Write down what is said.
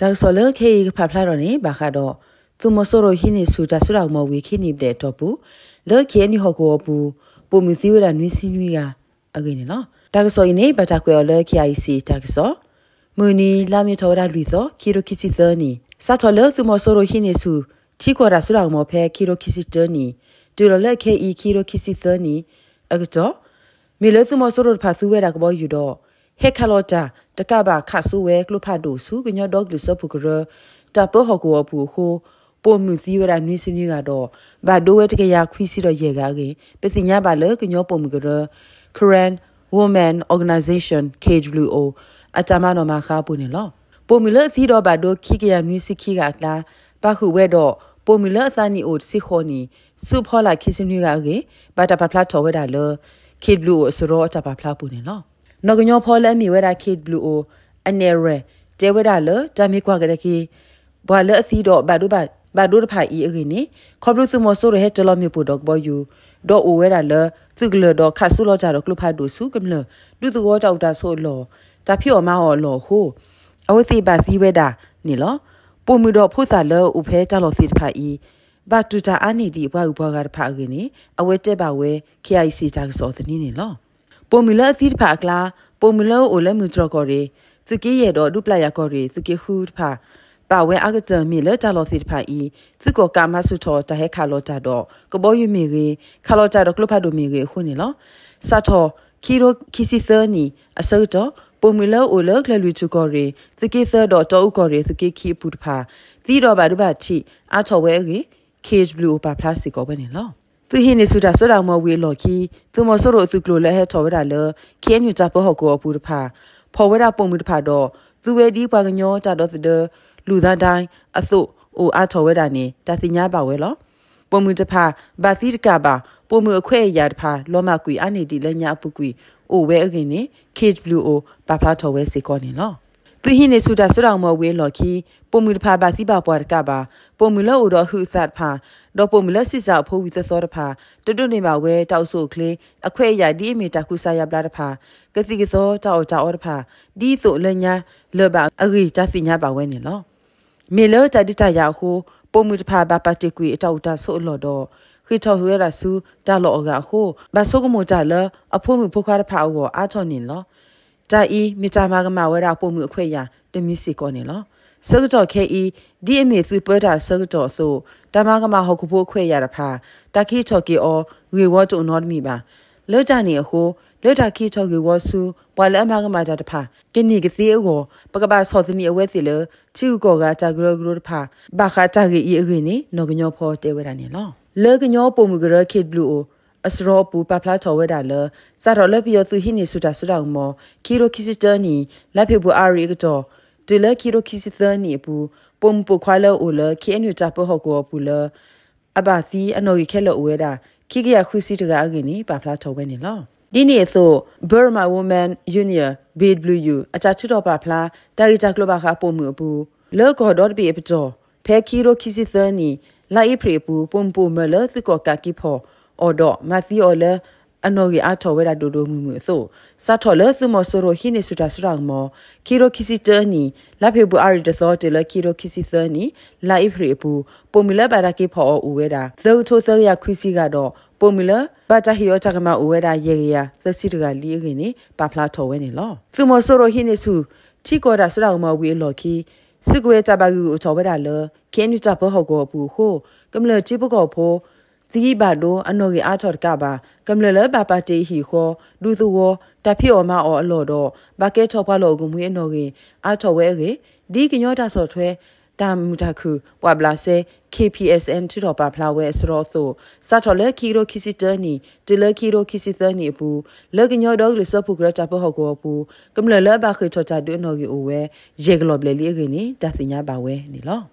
ဒါဆိုလခေဖဖလာရနေဘာခါတော့သူမဆိုရဟိနေစုတဆရာမဝီခိနိဘတဲ့တော့ဘူးလေခေနိဟကောဘူးပုံမီစီဝရနွီစီနွီကအကင်းနော်ဒါဆိုရင်နေဘာတာကွယ်လေခေအိုင်စီဒါဆိုမွနီလာမီထောရလူသောခီရိုခီစီသနီစာတော်လေသူမဆိုရဟိနေစုချီကောရာဆရာမဖဲခီရိုခီစီတနီဒူလလေခေအီခီရိုခီစီသနီအကတော့မီလေသူမဆိုရဖာစုဝဲတာကဘောယူတော့ဟေခါလောတာတကဘာခါဆူဝဲကလုဖတ်ဒိုဆူကညောဒေါဂလဆဖုကရတာပဟကောပူခိုပိုမှုစီဝရနွေးစနီကတော့ဘာဒိုဝဲတကရခွီစီတော့ရေကားကင်ပစင်ညဘာလေကညောပုံမကရ Korean Women Organization KWO အတမနော်မှာခါပူနေလောပိုမီလစီတော့ဘာဒိုခိကရနွေးစခိကကလာပခုဝဲတော့ပိုမီလအစနီအိုစီခိုနီစူဖောလာခိစနီကကေဘာတာပပလာတော်ဝဲတာလော KWO ဆိုတော့အတပါဖလာပူနေလောနော်ကညောဖောလဲမီဝဲတာခေဘလူအိုအနေရဲတဲဝဲတာလတာမီကွာကတဲ့ကီဘွာလအစီတော့ဘာတို့ဘာဘာတို့တဖိုင်ဤအရင်နိခေါပလူစုမဆိုးရဲတလောမျိုးပိုတော့ဘောယူတော့အိုဝဲတာလသူကလတော့ခါဆုလောကြတော့ကလဖတ်တို့စုကမလဒုသူဝကြောက်တာဆိုလောတာဖြိုအမဟောလောဟိုအဝစီပါစီဝဲတာနိလောပုံမီတော့ဖုစာလောဥဖဲကြလောစီတဖိုင်ဤဘာတူတာအနိဒီဘွားဘွားကတဖာအရင်နိအဝဲတက်ပါဝဲ KIC တာဆောသနိနိလောပိုမီလာစီတဖာကလာပိုမီလာအိုလမှုထရကော်ရီစကီရတော့ဒုပလရကော်ရီစကီဟူတဖာပါဝဲအကတမီလတလောစီတဖာဤစကောကာမဆုထောတဟဲခါလောတာတော့ကဘောယူမီရေခါလောတာတော့ကလဖတ်တို့မီရေခုနေလောစာထောခီရိုခီစီသနီအစောတော့ပုံမီလောအိုလောကလလူချူကော်ရီစကီသတော့တောဥကော်ရီစကီခီပူတဖာတီတော့ဘာတို့ဘာချီအချောဝဲရေ cage blue ပါ plastic ကိုပဲနေလောသူဟိနေစုတာဆော့တော်မဝေလော်ခီသူမဆော့တော်စုကလိုလဲဟဲထော်ဝဲတာလခဲညူချပဟကိုအပူတဖာဖော်ဝဲတာပုံမူတဖာတော့သူဝဲဒီပါကညောတာတော့သဒလူသားတိုင်းအစို့အိုအားထော်ဝဲတာနေတာစညာပါဝဲလောပုံမူတဖာဘာစီတကပါပုံမူအခွဲအရာတဖာလောမကွီအနေတီလဲညာပုကွီအိုဝဲအခင်နေ cage blue အိုဘာဖလာထော်ဝဲစေကောနေလောသူဟိနေစုတာဆော့တော်မဝေလော်ခီပုံမူတဖာဘာစီဘာပွားတကပါပုံမူလော့အိုတော့ဟူဆတ်ဖာတော့ပုံမူလော့စစ်စာအဖိုးဝီစစောတဖာတွတ်တွနေပါဝဲတောက်ဆိုကလေးအခွဲရဒီအမီတာခုဆာရပလာတဖာကစီကစောတောက်တောက်တဖာဒီဆိုလညာလော့ပါအဂီတစီညာပါဝဲနေလောမေလော့တဒိတရာဟူပုံမူတဖာဘာပတ်တကွီအတောက်တာဆိုလော့တော့ခိထော်ဟွေရာဆူတာလော့အဂါဟူဘာဆုကမိုတာလ အဖိုးမူဖိုခါတဖာအောအာထော်နေလောတာဤမိတာမကမဝဲရာပုံမူအခွဲရတမီစီကောနေလောစကတော့ခဲဤဒီအမေစုပွဲတာစကတော့ဆိုတမကမဟုတ်ကဖို့ခွဲရတာဖာတခိချော်ကီအောဝေဝတ်တုံနော်မီပါလောကြနေအဟိုလောတာခိချော်ကီဝဆူဘွာလအမကမတာတဖာကင်းနီကစီအောပကပဆော်စနီအဝဲစီလချီကောကတာဂရဂရတဖာဘာခာတာဂီအဂိနေနောကညောဖောတေဝရနေလောလောကညောပုံမူကရခိဘလူအိုအစရောပူပပလာချောဝဲတာလစာတော်လပြိုသူဟိနေစုတာစုတော်မောခီရိုခိစစ်တနီလဖေဘူအာရီကတော့ de la kiro kisi thani pu pom po khwala ola ki enu ta po hoko pula abasi anogi khelo ueda kikiya khusi tuga agini pa phla thowe ni lo ဒီနေ့ဆို Burma Women Union BWU အချာချူတော့ပါဖလားတာရီတာကလဘခပုံမှုဘူးလောကောဒေါ်ဘီပတော်ဖဲခီရိုခီစီသနီလိုက်ဖရီဘူးပုံပုံမလစကောကကီဖော်အော်တော့မစီအော်လအနော်ကြီးအထော်ဝဲတာဒိုဒိုမူမူဆိုစာထော်လဲသူမဆိုရိုဟိနေဆူတာဆူရာမောကီရိုခီစီတနီလာဖေဘူအာရီတသောတေလကီရိုခီစီသနီလာအိဖရီဘူပိုမီလာဘာရာကေဖောအူဝဲတာသောထိုသောရခွီစီကတော့ပိုမီလာဘာတာဟီယောချကမအူဝဲတာရေရသစီတကလီရင်းနေပါဖလာထော်ဝဲနေလောသူမဆိုရိုဟိနေဆူချီကောတာဆူရာမောဝီလော်ခီစကွေတာဘာဂူအထော်ဝဲတာလကင်းယူတာဘောဟောကိုဘူဟိုကမလချီဘကောဖိုတိဘာဒိုအနောဂီအာချော်ကဘာကမ္လလဘပါတေဟီခောဒူသူဝတဖီအော်မအော်အလော်တော့ဘကဲချော်ဖလော်ကိုမွေးအနောဂီအာချော်ဝဲရေဒီကညောတာဆော်ထွဲတာမူတာခုပွာဘလာဆဲ KPSN ထူတော်ပါဖလာဝဲစရောဆိုစာတော်လက်ခီရိုခီစီတနီတလခီရိုခီစီတနီပူလကညောဒေါဂလစဖုကရတာပဟကောပူကမ္လလဘခွေချော်တာဒွနော်ဂီအိုဝဲရေဂလော်ဘလေလီဂီနီတာသိညာပါဝဲနီလော